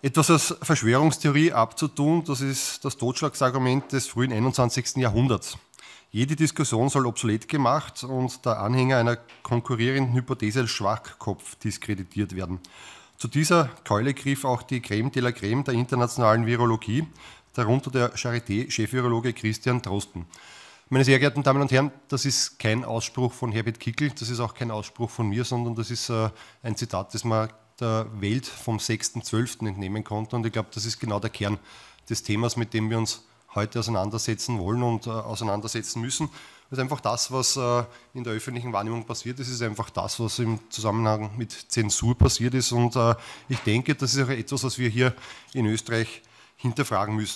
Etwas als Verschwörungstheorie abzutun, das ist das Totschlagsargument des frühen 21. Jahrhunderts. Jede Diskussion soll obsolet gemacht und der Anhänger einer konkurrierenden Hypothese als Schwachkopf diskreditiert werden. Zu dieser Keule griff auch die Creme de la Creme der internationalen Virologie, darunter der Charité-Chefvirologe Christian Drosten. Meine sehr geehrten Damen und Herren, das ist kein Ausspruch von Herbert Kickel, das ist auch kein Ausspruch von mir, sondern das ist äh, ein Zitat, das man der Welt vom 6.12. entnehmen konnte. Und ich glaube, das ist genau der Kern des Themas, mit dem wir uns heute auseinandersetzen wollen und äh, auseinandersetzen müssen. Das ist einfach das, was äh, in der öffentlichen Wahrnehmung passiert ist, ist einfach das, was im Zusammenhang mit Zensur passiert ist. Und äh, ich denke, das ist auch etwas, was wir hier in Österreich hinterfragen müssen.